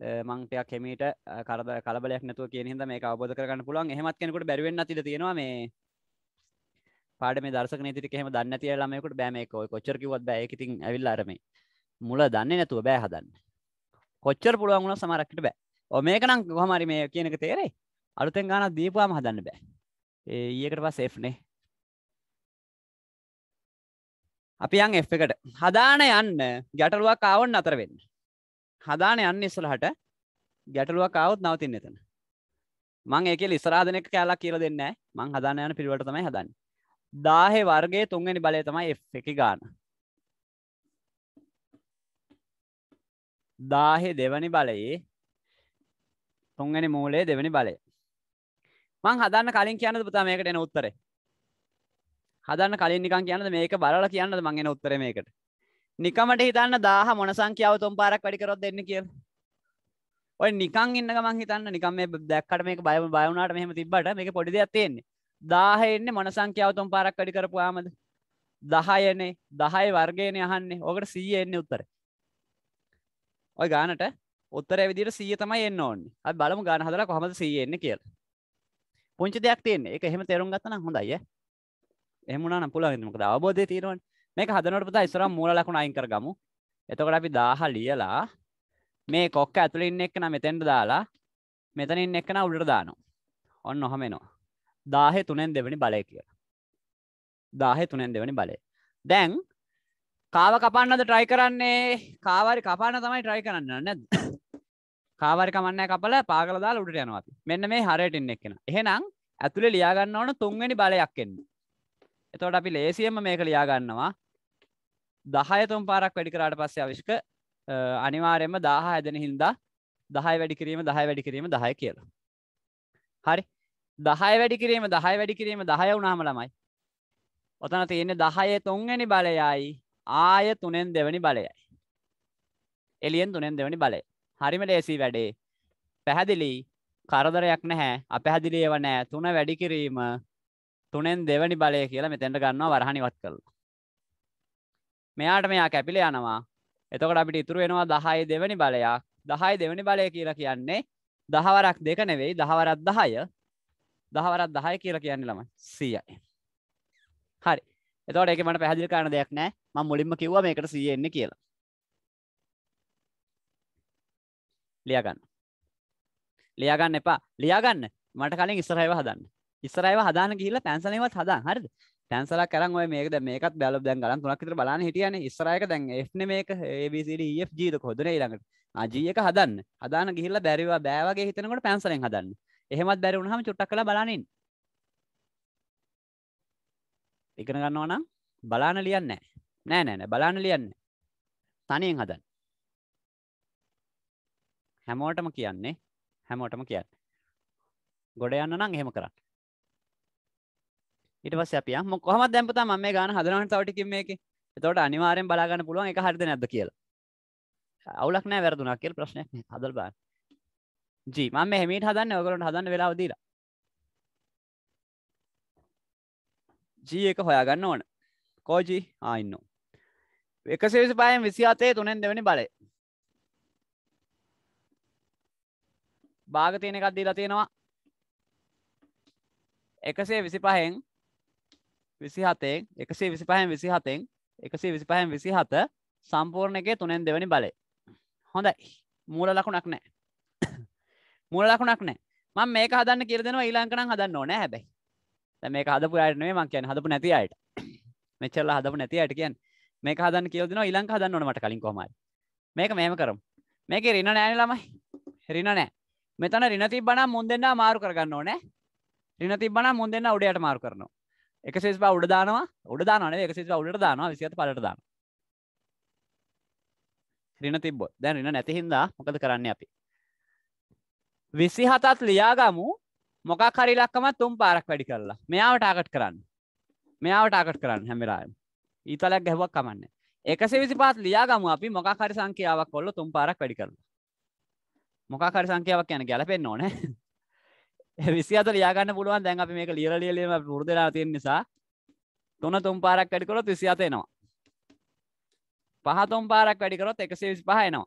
මංටයක් කෙමීට කරද කලබලයක් නතු කියනද මේ අවබෝධ කරන්න පුළුවන් හෙමත් කෙනකට බැරිවෙන්න ති තියෙනවා මේ පාඩ මේ දර්ශක නතිට කෙම දන්න තිය ළමයකුට බෑමකෝ කොච්චරකිවත් බෑකඉතින් ඇවිල්ලාරම මුල දන්න නැතුව බෑ හදන්න කොච්චර පුළුවන්ගුණ සමරක්කට බෑ ඔ මේකනම් හමරි මේ කියනක තේරේ අලුතෙන් ගාන දීපවාම හදන්න බෑ ඒකට පස් එ්නේ අපි යන් එ් එකට හදාන යන්න ගැටලුවක් කාවන්න අතරවෙන්න හදාන යන්න ඉස්සලහට ගැටලුවක් ආවොත් නවතින්න එතන මං ඒක ඉස්රාධනක කෑලක් කියල දෙන්න මං හදාන යන පිළිවට තමයි හදන්න දාහෙ වර්ගේ තුන්ගනි බලය තමයි එ් එක ගාන දාහෙ දෙවනි බලයේ තුන්ගනි මූලේ දෙවැනි බලය මං හදන්න කලින් කියන්න පුතා මේකට එන උත්තරේ හදන්න කලින් නිකන් කියන්නද මේක බලලා කියන්නද මං එන උත්තර මේකට නිකමට හිතන්න දාහ මොන සංඛ්‍යාව තුන් පාරක් වැඩි කරොත් දෙන්න කියලා. ඔය නිකන් ඉන්න ගමන් හිතන්න නිකන් මේ දැක්කට මේක බය බය වුණාට මෙහෙම තිබ්බට මේක පොඩි දෙයක් තියෙන්නේ. 10 එන්නේ මොන සංඛ්‍යාව තුන් පාරක් වැඩි කරපුවාමද? 10 එනේ 10 වර්ගයනේ අහන්නේ. ඕකට 100 එන්නේ උත්තරේ. ඔය ගානට උත්තරය විදිහට 100 තමයි එන්න ඕනේ. අපි බලමු ගාන හදලා කොහමද 100 එන්නේ කියලා. පුංචි දෙයක් තියෙන්නේ. ඒක එහෙම තේරුම් ගත්තා නම් හොඳයි ඈ. එහෙම වුණා නම් පුළුවන්. මොකද අවබෝධය තියෙනවනේ. මේක හදනට පුතා ඉස්සරම් මූල ලකුණ අයින් කරගමු එතකොට අපි දාහ ලියලා මේ කොක්ක ඇතුළේ ඉන්න එක්කන මෙතෙන්ට දාලා මෙතන ඉන්න එක්කන උඩට දානවා ඔන්න ඔහම එනවා දාහෙ තුනෙන් දෙවැනි බලය කියලා දාහෙ තුනෙන් දෙවැනි බලය දැන් කාව කපන්නද ට්‍රයි කරන්නේ කාවාරි කපාන්න තමයි ට්‍රයි කරන්න නැද කාවාරි කමන්න කපල පාගල දාලා උඩට යනවා අපි මෙන්න මේ හරයට ඉන්න එක්කන එහෙනම් ඇතුළේ ලියාගන්න ඕන තුන්වැනි බලයක් එන්න එතකොට අපි ලේසියෙන්ම මේක ලියාගන්නවා දහයතුම් පාරක් වැඩිකරාට පස්සේ අවිශ්ක අනිවාරයෙන්ම දාහ හැදෙන හින්දා දහයි වැඩිකිරීම දහයි වැඩිකිරීම දහය කියලා. හරි දහය වැඩිකිරීම දහයි වැඩිකිරීම දහය වුණහම ළමයි. ඔතන තියෙන්නේ දහයේ තුන්වැනි බලයයි ආය තුනෙන් දෙවැනි බලයයි. එලියෙන් තුනෙන් දෙවැනි බලය. හරිම ලේසි වැඩේ. පැහැදිලි කරදරයක් නැහැ අපැහැදිලියව නෑ තුන වැඩිකිරීම තුනෙන් දෙවැනි බලය කියලා මෙතැන්ට ගන්නවා වරහනිවත් කරලා. මෙයාට මෙයා කැපිල යනවා එතකොට අපිට ඉතුරු වෙනවා දහයි දෙවැනි බලයක් දහයි දෙවැනි බලය කියලා කියන්නේ දහවරක් දෙක නෙවෙයි දහවරත් දහය දහවරත් දහය කියලා කියන්නේ ළම සීයයි හරි එතකොට එක මට පැහදිල් කරන දෙයක් නෑ ම මුලින්ම කිව්ව මේකට සීයෙන්න කියලා ලියගන්න ලියගන්න එපා ලියගන්න මට කලින් ඉස්සරහව හදන්න ඉස්සරයිව හදාන කියලා පැන්සනවත් හදා හරිද තැන්සලක් කරන් ඔය මේක මේකත් බැල දැන් ගලන් තුනක් විතර බලන්න හිටියනේ ඉස්සරහයක දැන් F මේක ABCD EFG ද කොහොදනේ ඊළඟට G එක හදන්න හදාන ගිහිල්ලා බැරිවා බෑ වගේ හිතනකොට පැන්සලෙන් හදන්න එහෙමත් බැරි වුණාම චුට්ටක් කරලා බලන්න ඉන්න ඉගෙන ගන්නවා නම් බලාන ලියන්නේ නෑ නෑ නෑ බලාන ලියන්නේ තනියෙන් හදන්න හැමෝටම කියන්නේ හැමෝටම කියන්න ගොඩ යන්න නම් එහෙම කරන්න ඉට පස් අපිය මොකොහම දැම්පත ම මේ ගන හදනට තවටිකින් මේක තොට අනිවාරෙන් බලාගන්න පුළුවන් එක හරිද නැද කියලා අවුලක් නෑ වැරදුනා කියල් ප්‍රශ්නය හදල් බා ජී මම හෙමිට හදන්න ඔකරට හදන්න වෙලාවදීලා ජී එක හොයාගන්න ඕන කෝජී ආයින්න එකසේ පායෙන් විසි අතේ තුනෙන් දෙවැනි බලය භාග තියෙන එකක් දීලා තියෙනවා එකසේ විසි පහෙන් විසි හතෙන් එකසේ විසි පහෙන් විසි හතෙන් එකසේ විසි පහෙන් විසි හත සම්පූර්ණ එක තුනෙන් දෙවැනි බලය හොඳයි මූල ලකුණක් නෑ මුල ලකුණක් නෑ මං මේක හදන්න කියරදෙනවා ඊලාංකනම් හදන්න ඕනෑ හැබැයි මේක හදපු අයටනේ මං කියන හදපු නැති අයට මෙච්චරලා හදපු නැති අයට කියන්න මේක හදන්න කියවදිනවා ඊලංක හදන්න ඕන මට කලින් කොහමයි මේක මෙහෙම කරමු මේකේ රින නෑනේ ළමයි රින නෑ මෙතන රින තිබ්බනම් මුන් දෙන්නා මාරු කරගන්න ඕනේ රින තිබ්බනම් මුන් දෙන්නා උඩයට මාරු කරනවා එක සේස් බා උඩ දානවා උඩ දානවනේ එක සේස් බා උඩට දානවා 27 පළට දානවා රින තිබ්බොත් දැන් රින නැති හින්දා මොකද කරන්නේ අපි 27ත් ලියාගමු මොකක් හරි ඉලක්කමක් තුන් පාරක් වැඩි කරලා මෙයාව ටාගට් කරන්න මෙයාව ටාගට් කරන්න හැම වෙලාවෙම ඊතලයක් ගැහුවක් කමන්නේ 125ත් ලියාගමු අපි මොකක් හරි සංඛ්‍යාවක් කොල්ල තුන් පාරක් වැඩි කරලා මොකක් හරි සංඛ්‍යාවක් යන ගැලපෙන්න ඕනේ විසි අත ලියාගන්න පුළුවන් දැන් අපි මේක ලියල ලියලීම පුරදලා තියෙන නිසා තුන තුම් පාරක් වැඩිකරොත් විසි අතයනවා පහ තුම් පාරක් වැඩිකරොත් එකසේ විසි පහයනවා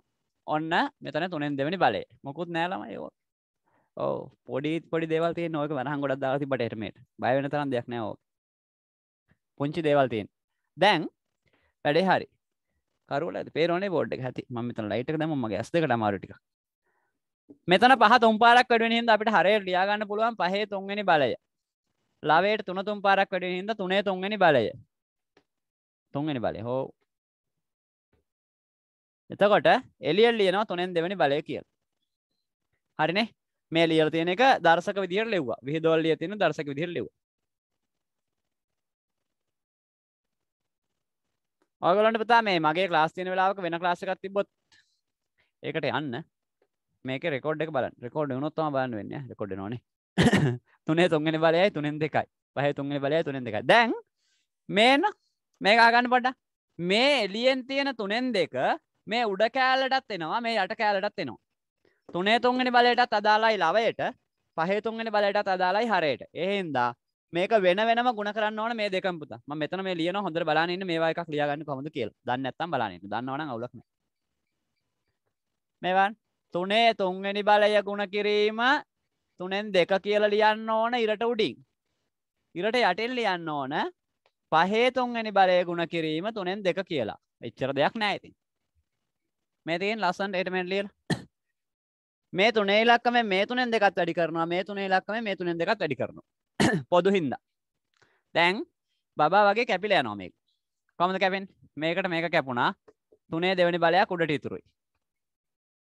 ඔන්න මෙතන තුනෙන් දෙවැනි බලේ මොකුත් නෑලම ඒෝ ඕ පොඩි පොඩි දෙවල් තිය නොක වරහ ගොඩක් දාති බටහටමට බයවෙන තරම් දෙයක් නෑ ඕ පුංචි දේවල් තියෙන් දැන් වැඩේ හරි කරුල පේරනේ බෝඩ් ඇති මතන ලයිට දම මගේ ඇස්දකට මාරටික් මෙතන පහ තුන් පාරක් වැඩෙන හින්දා අපිට හරයට ලියා ගන්න පුළුවන් පහේ තුන්වෙනි බලය. ලාවේට තුන තුන් පාරක් වැඩෙන හින්දා තුනේ තුන්වෙනි බලය. තුන්වෙනි බලය. හෝ. එතකොට එළියෙන් ලියනවා තුනෙන් දෙවෙනි බලය කියලා. හරිනේ? මේ ලියලා තියෙන එක දර්ශක විදිහට ලිව්වා. විහිදුවල් ලියලා තියෙන දර්ශක විදිහට ලිව්වා. ඔයගොල්ලන්ට පුතා මේ මගේ ක්ලාස් තියෙන වෙලාවක වෙන ක්ලාස් එකක් තිබ්බොත් ඒකට යන්න මේක රෙකෝඩ් එක බලන් රෙකෝඩ් වුණොත්තම බලන්න වෙන්න රෙකොඩ් නොන තුනේ තුන්ගෙන බලයයි තුනෙන් දෙකයි පහ තුන්ගෙන බලය තුනෙන් දෙක දැන් මේන මේක ආගන්න පොඩ මේ එලියෙන් තියෙන තුනෙන් දෙක මේ උඩ කෑල්ලටත් එනවා මේ යට කෑලටත් එනවා තුනේ තුන්ගෙන බලයටත් අදාලායි ලවයට පහේ තුන්ගෙන බලයටත් අදාලායි හරයට එහෙන්දා මේක වෙන වෙනම ගුණ කරන්න ඕන මේ දෙකම පුතා මම මෙතන මේ ලියන හොඳට බලන්න ඉන්න මේවා එකක් ලියා ගන්න කොහොමද කියලා දන්නේ නැත්නම් බලන්න ඉන්න දන්නවනම් අවුලක් නැහැ මේවන් තුනේ තුන්වෙනි බලය ගුණ කිරීම තුනෙන් දෙක කියලා ලියන්න ඕන ඉරට උඩින්. ඉරට යටින් ලියන්න ඕන පහේ තුන්වෙනි බලය ගුණ කිරීම තුනෙන් දෙක කියලා. එච්චර දෙයක් නෑ ඉතින්. මේ තියෙන ලස්සන්ට ඒටමෙන්ට් ලියලා. මේ තුනේ ඉලක්කම මේ තුනෙන් දෙකත් වැඩි කරනවා. මේ තුනේ ඉලක්කම මේ තුනෙන් දෙකත් වැඩි කරනවා. පොදු හින්දා. දැන් බබා වගේ කැපිලා යනවා මේක. කොහමද කැපෙන්නේ? මේකට මේක කැපුණා. තුනේ දෙවෙනි බලයක් උඩට ඉතුරුයි.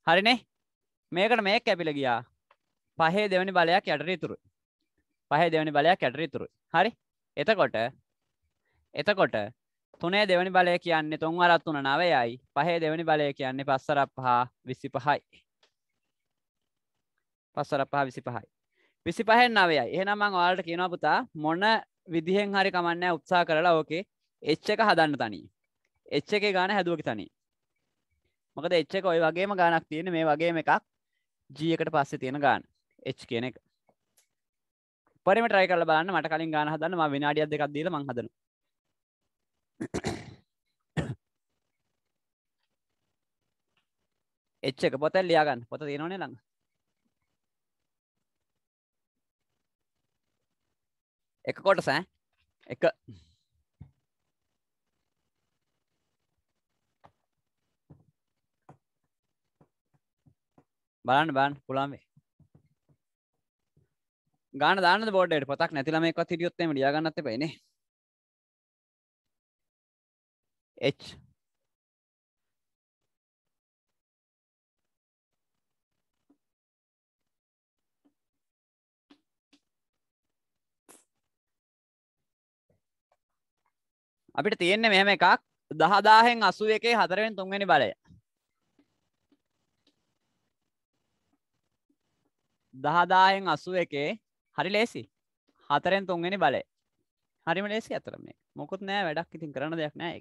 හරිනේ මේකට මේ කැපිල ගියා පහේ දෙවැනි බලයක් යටරීතුරු පහේ දෙවැනි බලයක් යටරීතුරු හරි එතකොට එතකොට තුනේ දෙවැනි බලය කියන්නේ තුන් වරත් තුන නවයයි පහේ දෙවැනි බලය කියන්නේ පස්සරක් පහ විසි පහයි පස්සරක් පහ විසි පහයි විසි පහෙන් නවයයි එහෙනම් මං ඔයාලට කියනවා පුතා මොන විදිහෙන් හරි කමන්නෑ උත්සා කරලා ඕකේ එච් එක හදන්න තනී එච් එකේ ගාන හැදුවකි තනී මොකද එච්චක ඔය වගේම ගානක් තියෙන මේ වගේම එකක් ජීකට පස්සේ තියෙන ගාන එච් කියන එක පරිම ට්‍රයි කරල බන්න මට කලින් ගාන හදන්න ම විනාඩියක් දෙකක් දීල මං හදන එච්ච එක පොතැල් ලියාගන්න පොත තියෙනවනේ ළඟ එක කොටස එක බලන්න බාන්න පුළන්වේ ගාන දාන්න බෝඩ්ඩට පොතක් නැතිලම එකක් හිටියොත්තේම ලියාගන්නත් එපයිනේ එච් අපිට තියෙන්නේ මෙහෙම එකක් දහදාහෙන් අසුව එකේ හතරෙන් තුන්වෙනි බලය දහදායෙන් අසුව එකේ හරි ලේසි හතරෙන් තුන්ගෙන බලය හරිම ලේසි අතර මේ මොකුත් නෑ වැඩක් ඉතින් කරන දෙයක් නෑ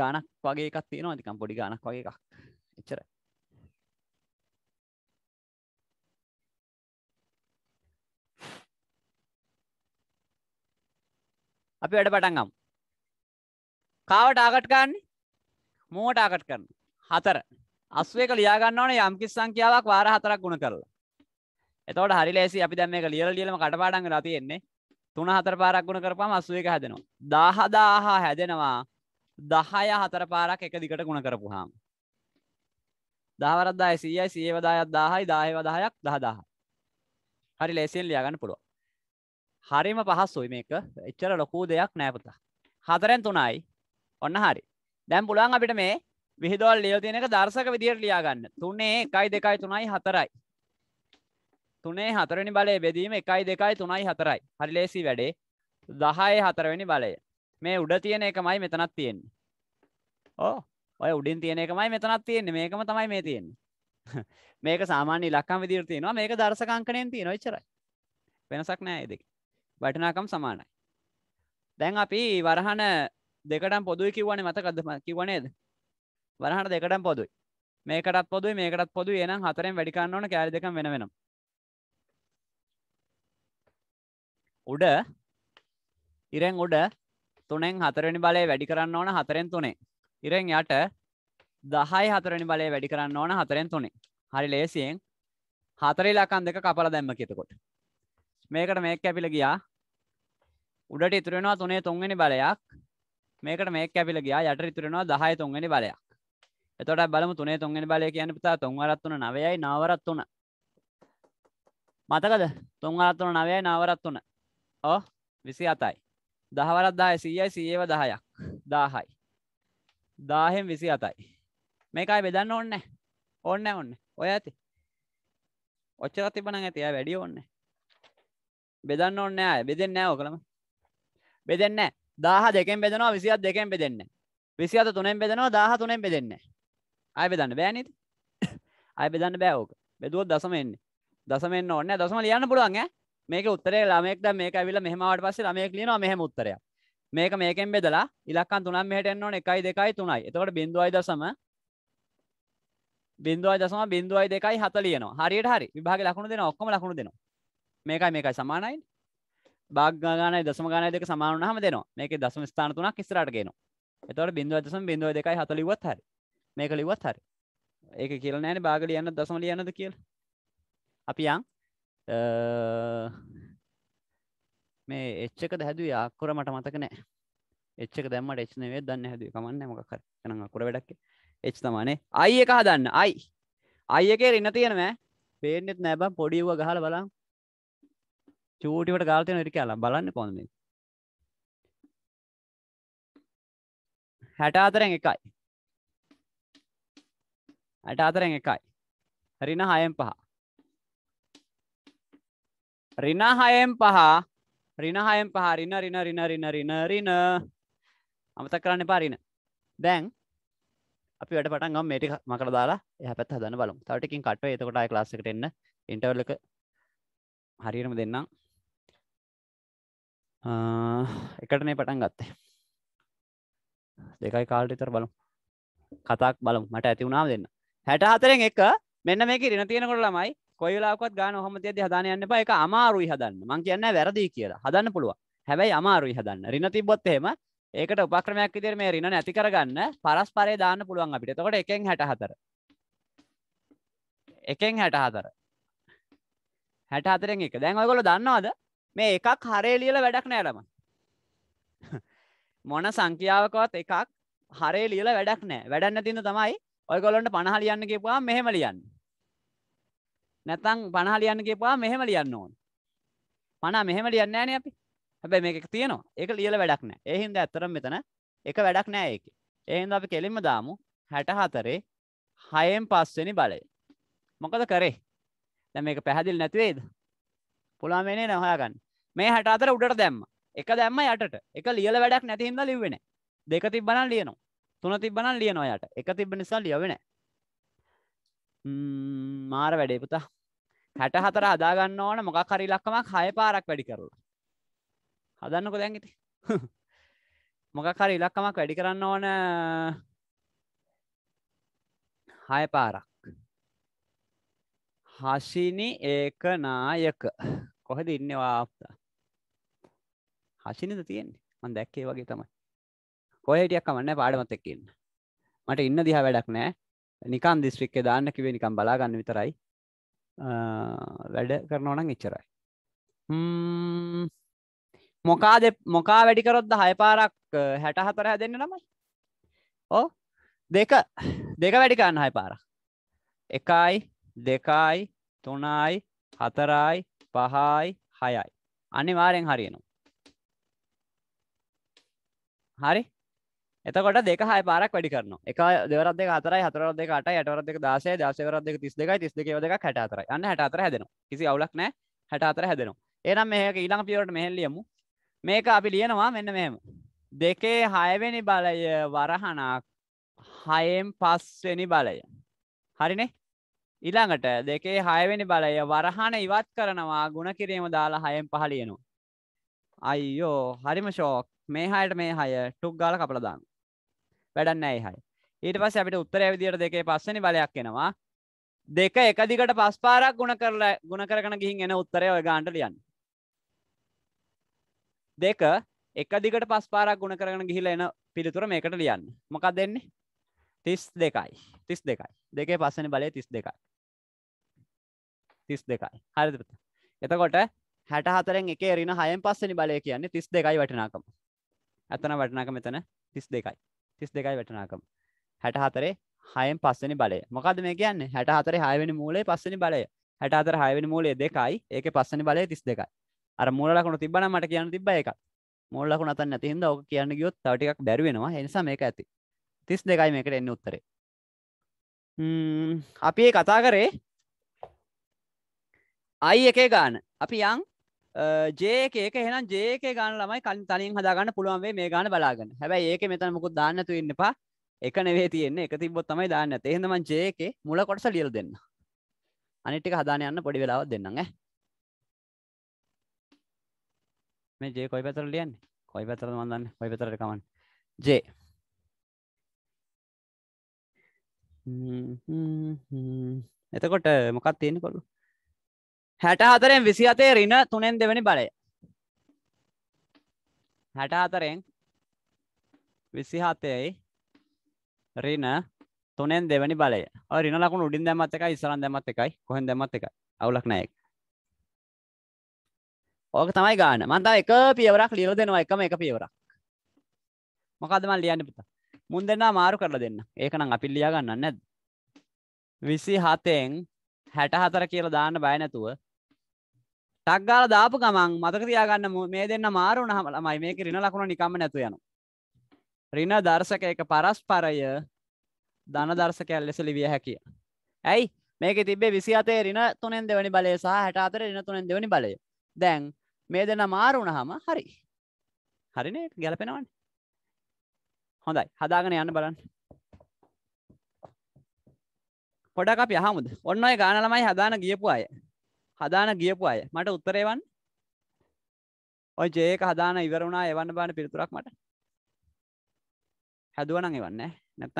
ගානක් වගේ එකක් තියෙනවා අතිකම් පොඩි ගානක් වගේ එකක් එච්චර අපි වැඩ පටන්ගම් කාවට ආකට් ගන්නේ මෝට ආකට් කරන්න හතර අස්වේක ලියාගන්න ඕන යම්කිස් සංඛ්‍යාවක් වාර හතරක් ගුණ කරලා එතවට හරි ලේසි අපි දැම එක ලියල ලියලම කටපාඩන් කරලා තියෙන්නේ තුන හතර පාරක් ගුණ කරපම අසුව එක හැදෙනවා දහදාහා හැදෙනවා දහය හතර පාරක් එක දිකට ගුණ කරපුහාම දහවරදදායි සීයයි සියවදායක් දාහයි දාහවදාහයක් දහදාහ හරි ලේසියෙන් ලියාගන්න පුළුව හරිම පහස්සුයි මේක එච්චර ලොකූ දෙයක් නෑපතා හතරෙන් තුනයි ඔන්න හරි දැම් පුළන් අපිට මේ විහිදවල් ලියෝ තියෙන එක දර්ශක විදිහයට ලියාගන්න තුනේ එකයි දෙකයි තුනයි හතරයි තුනේ හතරනි බලය බෙදීම එකයි දෙකයි තුනයි හතරයි හරි ලේසි වැඩේ දහය හතරවෙනි බලය මේ උඩ තියෙන එකමයි මෙතනත් තියෙන්නේ ඕ ඔය උඩින් තියෙන එකමයි මෙතනත් තියෙන්නේ මේකම තමයි මේ තියෙන්නේ මේක සාමාන්‍ය ඉලක්කම් විදිහට තියෙනවා මේක දර්ශකාංකණයෙන් තියෙනවා එච්චරයි වෙනසක් නෑ ඒ දෙක වටිනාකම් සමානයි දැන් අපි වරහන දෙකටම පොදුයි කිව්වනේ මතකද කිව්ව නේද වරහන දෙකටම පොදුයි මේකටත් පොදුයි මේකටත් පොදුයි එහෙනම් හතරෙන් වැඩි කරන්න ඕන කැලේ දෙකම වෙන වෙනම උඩ ඉරෙන් උඩ තුනෙන් හතරනි බලය වැඩි කරන්න ඕන හතරෙන් තුනේ ඉරෙන් යට දහයි හතරනි බලය වැඩි කරන්න ඕන හතරෙන් තුනේ හරි ලේසියෙන් හතරේ ලකන් දෙක කපල දැම්ම කෙතකොට මේකට මේක කැපිල ගියා උඩට ඉතුරෙනවා තුනේ තුන්වෙනි බලයක් මේකට මේක කැපිල ගියා යට ඉතුරෙනවා දහයි තුන්වෙනි බලයක් එතොට බලමු තුනේ තුන්වෙනි බලය කියන්න පුතා තුන්වරත් තුන නවයයි නවරත් තුන මතකද තුන්වරත් තුන නවයයි නවරත් තුන ඕ විසි අතයි දහවරත් දාය සීයයි සීව දහයක් දාහයි දාහෙන් විසි අතයි මේකයි බෙදන්න ඔන්න ඔන්න ඔන්න ඔය ඇති ඔච්චර තිබන ඇතිය වැඩි ඔන්න බෙදන්න ඔන්න අය බෙදෙන්න ඕකළම බෙදෙන්න දාහ දෙකෙන් බෙදනවා විසිත් දෙකෙන් බෙදෙන්න විසි අත තුනෙන් බෙදනවා දාහ තුනෙන් බෙදෙන්න අය බෙදන්න බෑනිති අය බෙදන්න බෑෝක බෙදුවත් දසමෙන්න්නේ දසමෙන්න්න ඔන්න දසම ලියන්න පුළුවන් මේක උත්තරේ ළමෙක්ද මේක ඇවිල්ලා මෙහෙමවට පස්සේ ළමෙක් ලියනවා මෙහෙම උත්තරයක්. මේක මේකෙන් බෙදලා ඉලක්කම් තුනක් මෙහෙට එන්න ඕනේ 1 2 3යි. එතකොට 0.0 බින්දුවයි දසම බින්දුවයි දෙකයි හත ලියනවා හරියට හරි විභාග ලකුණු දෙනවා ඔක්කොම ලකුණු දෙනවා මේකයි මේකයි සමානයි භාග ගානයි දසම ගානයි දෙක සමාන වුණාම දෙනවා මේකේ දසම ස්ථාන තුනක් ඉස්සරහට ගේනවා එතකොට බින්දුවයි දසම බින්දුවයි දෙකයි හත ලිව්වත් හරි මේක ලිව්වත් හරි ඒක කියලා නැහැනේ භාග ලියන්නද දසම ලියන්නද කියලා අපි යන් මේ එච්චක හැදුව යාකොර මට මතකනෑ එච්චක දැම්මට එච්නවේ දන්න හැද කමන්න මොකක් කන කොට වැඩක් එච් තමානේ අයි එක හදන්න අයි අයි එකේ ඉන්න තියෙනෑ පේනෙත් නෑබ පොඩිව ගහල බලන් චූටිවට ගාල්තයන රික අලා බලන්න කොන්න හැට අතරෙන් එකයි හැට අතරෙන් එකයි හරින හයෙන් පහ රින හයෙන් පහ රින හයෙන් පහ රින රින රින රින රින රින අමතක් කරන්න පාරින දැන් අපි වැට පටන් ගම් මේටි මකර දාලා එහ පැත් හදන්න බලම් තවටකින් කට්ව එතකොට අයි ලාසකට එන්න ඉන්ටවල්ලක හරිරම දෙන්නම් එකටනේ පටන් ගත්තේ දෙකයි කාල්ට ඉතර බලම් කතාක් බලම් මට ඇති වුණාව දෙන්න හැට හතරෙන් එක මෙන්න මේක රින තියෙනකොට ළමයි කොයිලාකොත් ගාන හොමතියද හදාන යන්න එපා එක අමාරුයි හදන්න මං කියන්න වැරදි කියලා හදන්න පුළුවන් හැබැයි අමාරුයි හදන්න රින තිබ්බොත් එහෙම ඒකට උපක්‍රමයක් විදිහට මේ රින නැති කරගන්න පරස්පරේ දාන්න පුළුවන් අපිට. එතකොට එකෙන් 64. එකෙන් 64. 64න් එක. දැන් ඔයගොල්ලෝ දන්නවද මේ එකක් හරේ ලියලා වැඩක් නෑ ළමයි. මොන සංඛ්‍යාවකවත් එකක් හරේ ලියලා වැඩක් නෑ. වැඩක් නැතිනම් තමයි ඔයගොල්ලන්ට 50 ලියන්න කියපුවාම මෙහෙම ලියන්නේ. නැතන් පණහ ලියන්න කියපුවා මෙහෙම ලියන්න ඕන පනා මෙහෙම ලියන්න ෑන අපි හැබැයි මේක තියෙනවා ඒක ලියල වැඩක් නෑ එහින්ද ඇත්තරම් මෙතන එක වැඩක් නෑ ඒක එහින්ද අපි කෙලින්ම දාමු හැට හතරේ හයෙන් පස්වෙනි බලය මොකද කරේ දැ මේක පැහැදිල් නැතිවේද පුළාමනේ නොහයගන්න මේ හැට අතර උඩට දැම්ම එක දැම්ම යටට එක ලියල වැඩක් නැතිහින්ද ලිවෙන දෙක තිබ්බන ලියනවා තුන තිබ්බන ලියනො යට එක තිබ නිසා ලියවෙන මාර වැඩේ පුතා හැට හතර හදාගන්න ඕන මොකක් හරි ලක්කමක් හය පාරක් වැඩි කරලා හදන්නකො දැන්ගෙති මොකක් හරි ඉලක්කමක් වැඩි කරන්න ඕන හය පාරක් හසිනි ඒකනායක කොහෙද ඉන්නවාතා හසිනිද තියෙන්නේ මන් දැක්කේ වගේ තමයි කොහටියක් කමන්න පාඩමත් එක්කන්න මට ඉන්න දිහා වැඩක් නෑ නිකන් දිස්ත්‍රික්ක දාන්න කිවේ නිකම් බලාගන්න විතරයි වැඩ කරනවනං එච්චරයි මොකාද මොකා වැඩිකරොත්ද හයපාරක් හැට හතර හැදන්න නමයි ඕ දෙක දෙක වැඩිකන්න හයපාර එකයි දෙකයි තුනයි හතරයි පහයි හයයි අනිවාරෙන් හරියනවා හරි එතකොට දෙක හය පාරක් වැඩි කරන එක දෙවරත් දෙක හතරයි හතරත් දෙක අටයි අටවරත් දෙක දාසය දශවරත් දෙක තිස් දෙකයි තිස් දෙකව දෙක හැට අතරයි අන්න හැට අතර හැදෙනවා කිසි අවුලක් නැහැ හැට අතර හැදෙනවා එහෙනම් මේක ඊළඟ පියවරට මෙහෙන් ලියමු මේක අපි ලියනවා මෙන්න මෙහෙම දෙකේ හයවෙනි බලය වරහනක් හයෙන් පස්වෙනි බලය හරිනේ ඉළඟට දෙකේ හයවෙනි බලය වරහන ඉවත් කරනවා ගුණ කිරීම දාලා හයෙන් පහලියනවා අයියෝ හරිම ශෝක් මේ හයට මේ හය ටුක් ගාල කපලදාන්න වැඩන්න ඇහයි ඊට පස්ස අපිට උත්තර ඇවිදිට දෙකේ පස්සනි බලයක් එෙනවා දෙක එකදිකට පස් පාරක් ගුණ කරලා ගුණ කරන ගිහින් එන උත්තරය ඔය ගාන්ට ලියන්න දෙක එකදිකට පස් පාරක් ගුණ කරන ගිහිල එන පිළිතුර මේකට ලියන්න මොකක් දෙන්නේ තිස් දෙකයි තිස් දෙකයි දෙකේ පස්සන බලය තිස් දෙකයි තිස් දෙකයි හරිත එතකොට හැට හතරෙන් එක එරින හයම් පස්සනි බලය කියන්නේ තිස් දෙකයි වටනාකම ඇතන වටනාක මෙතන තිස් දෙකයි තිස් දෙකයි වැටනාකම හැට හතරේ හයම් පස්සනි බලය මොකද මේ කියන්න හැට හතර හයවැනි මූලේ පස්සනි බලය හැට අතර හයවැනි මූලේ දෙකයි ඒක පස්සනි බලය තිස් දෙකයි අර මූලකුණු තිබන මට කියන්න තිබ එක මුල්ලකුණ අතන්න ඇතිහිද ඕක කියන්න ගියොත් තවටික් බැරිවෙනවා එනිසා මේක ඇති තිස් දෙකයි මේකට එන්න උත්තරේ අපි කතා කරේ අයි එකේ ගාන අපි යං ජේක ඒක හෙනම් ජේක ගන්න ළමයි කලින් තලින් හදාගන්න පුළුවන්ේ මේ ගාන බලාගන්න හැබැයි ඒක මෙතන මොකුත් දාන්නතු ඉන්නපා එක නෙවේ තියන්නේ එක තිබොත් තමයි දාන්න ඇත එහෙම මං ජේකේ මුල කොටස ලියලා දෙන්න අනිත් ටික හදාන යන්න පොඩි වෙලාවක් දෙන්නම් ඈ මේ ජේ කොයි පැත්තට ලියන්නේ කොයි පැත්තටද මන් දන්නේ කොයි පැත්තටද කමන්නේ ජේ එතකොට මොකක් තියෙන්නේ කොල්ලෝ හැට හතරෙන් විසි අතේ රින තුනෙන් දෙවැනි බලය හැට හතරෙන් විසි හතයයි රින තුනෙන් දෙවැනි බලය රින ලකුණු උඩින් දැමත් එකයි ඉස්සරන් දැමත් එකයි කොහෙන් දැමත් එකයි අවුලක් නෑ ඕක තමයි ගාන මන්තාව එක පියවරක් ලියල දෙනවා එකම එක පියවරක් මොකදමන් ලියන්න පුතා මුන් දෙන්න මාරු කරලා දෙන්න ඒකනම් අපි ලියා ගන්න නැද්ද විසි හතෙන් හැට හතර කියලා දාන්න බය නැතුව ටක්ගාල දාපු ගමන් මතක තියාගන්න මේ දෙන්න මාරුණ හමලමයි මේක රින ලකුණ නිකම නැතු යන. රින දර්ශක එක පරස්පරය ධන දර්ශකැල් ලෙස ලිවිය හැකිය. ඇයි මේක තිබේ විසි අතේ රින තුනෙන් දෙවැනි බලය සහ හැට අතර රින තුනෙන් දෙවැනි බලය දැන් මේ දෙන්න මාරුණ හම හරි හරින ගැලපෙනවන්න හොඳයි හදාගෙන යන්න බලන්න පොඩක් අප යහමුද ඔන්න ඔය ගානලමයි හදාන ගියපු අය හදාන ගියපු අය මට උත්තරේවන්න ඔය ජයක හදාන ඉවරුණා එවන්න බාන පිරිතුරක් මට හැදුවනං එවන්න නැත්තන්